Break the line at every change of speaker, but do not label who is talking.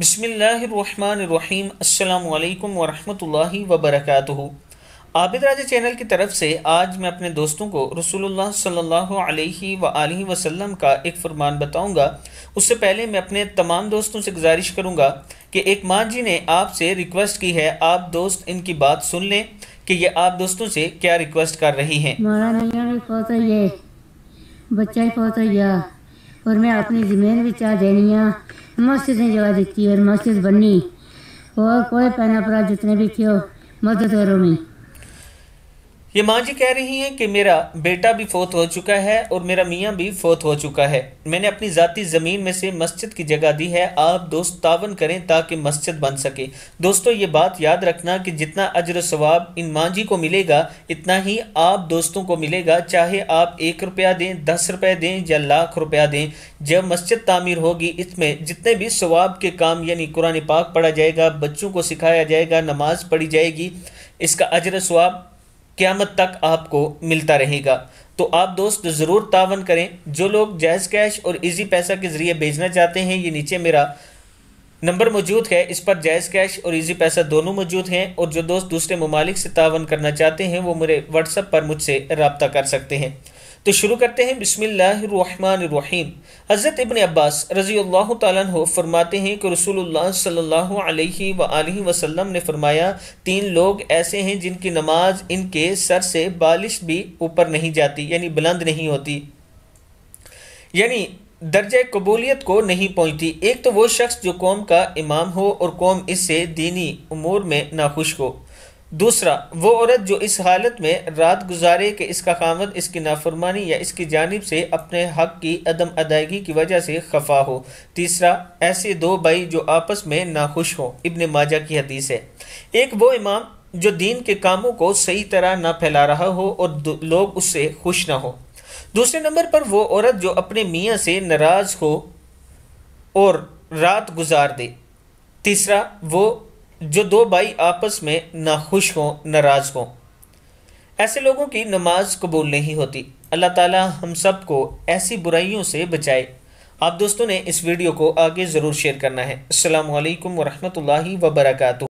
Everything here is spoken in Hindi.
बिसमीम् अल्लाम वरहमतुल्लाहि वबरकातुहु आबिद राजा चैनल की तरफ से आज मैं अपने दोस्तों को रसूलुल्लाह सल्लल्लाहु अलैहि व आलिहि वसल्लम का एक फरमान बताऊंगा उससे पहले मैं अपने तमाम दोस्तों से गुजारिश करूंगा कि एक माँ जी ने आपसे रिक्वेस्ट की है आप दोस्त इनकी बात सुन लें कि ये आप दोस्तों से क्या रिक्वेस्ट कर रही हैं
बच्चा और मैं अपनी जमीन भी चाह देनी मस्जिदें जला दी और मस्जिद बनी और कोई पैना परा जितने भी थे मदद करो में
ये माँ जी कह रही हैं कि मेरा बेटा भी फोत हो चुका है और मेरा मियाँ भी फोत हो चुका है मैंने अपनी ज़ाती ज़मीन में से मस्जिद की जगह दी है आप दोस्त तावन करें ताकि मस्जिद बन सके दोस्तों ये बात याद रखना कि जितना अजर स्वाब इन माँ जी को मिलेगा इतना ही आप दोस्तों को मिलेगा चाहे आप एक रुपया दें दस रुपये दें या लाख रुपया दें जब मस्जिद तामीर होगी इसमें जितने भी स्वाब के काम यानी कुरान पाक पढ़ा जाएगा बच्चों को सिखाया जाएगा नमाज पढ़ी जाएगी इसका अजर स्वाब क़्यामत तक आपको मिलता रहेगा तो आप दोस्त ज़रूर तावन करें जो लोग जैज़ कैश और इजी पैसा के ज़रिए भेजना चाहते हैं ये नीचे मेरा नंबर मौजूद है इस पर जैज़ कैश और इजी पैसा दोनों मौजूद हैं और जो दोस्त दूसरे ममालिक से तावन करना चाहते हैं वो मेरे व्हाट्सअप पर मुझसे रबता कर सकते हैं तो शुरू करते हैं बिसमीम हज़रत इबन अब्बास रज़ी अल्लाह तु फरमाते हैं कि रसूलुल्लाह सल्लल्लाहु अलैहि वसल्लम ने फरमाया तीन लोग ऐसे हैं जिनकी नमाज इनके सर से बालिश भी ऊपर नहीं जाती यानी बुलंद नहीं होती यानी दर्ज कबूलियत को नहीं पहुँचती एक तो वो शख्स जो कौम का इमाम हो और कौम इससे दीनी उमूर में नाखुश हो दूसरा वो औरत जो इस हालत में रात गुजारे कि इसका खामद इसकी नाफरमानी या इसकी जानब से अपने हक की अदम अदायगी की वजह से खफा हो तीसरा ऐसे दो भाई जो आपस में नाखुश हो इब्न माजा की हदीस है एक वो इमाम जो दीन के कामों को सही तरह ना फैला रहा हो और लोग उससे खुश ना हो दूसरे नंबर पर वो औरत जो अपने मियाँ से नाराज़ हो और रात गुजार दे तीसरा वो जो दो भाई आपस में ना खुश हों नाराज़ हों ऐसे लोगों की नमाज कबूल नहीं होती अल्लाह ताला हम सब को ऐसी बुराइयों से बचाए आप दोस्तों ने इस वीडियो को आगे ज़रूर शेयर करना है अल्लाम वरहमल वबरकू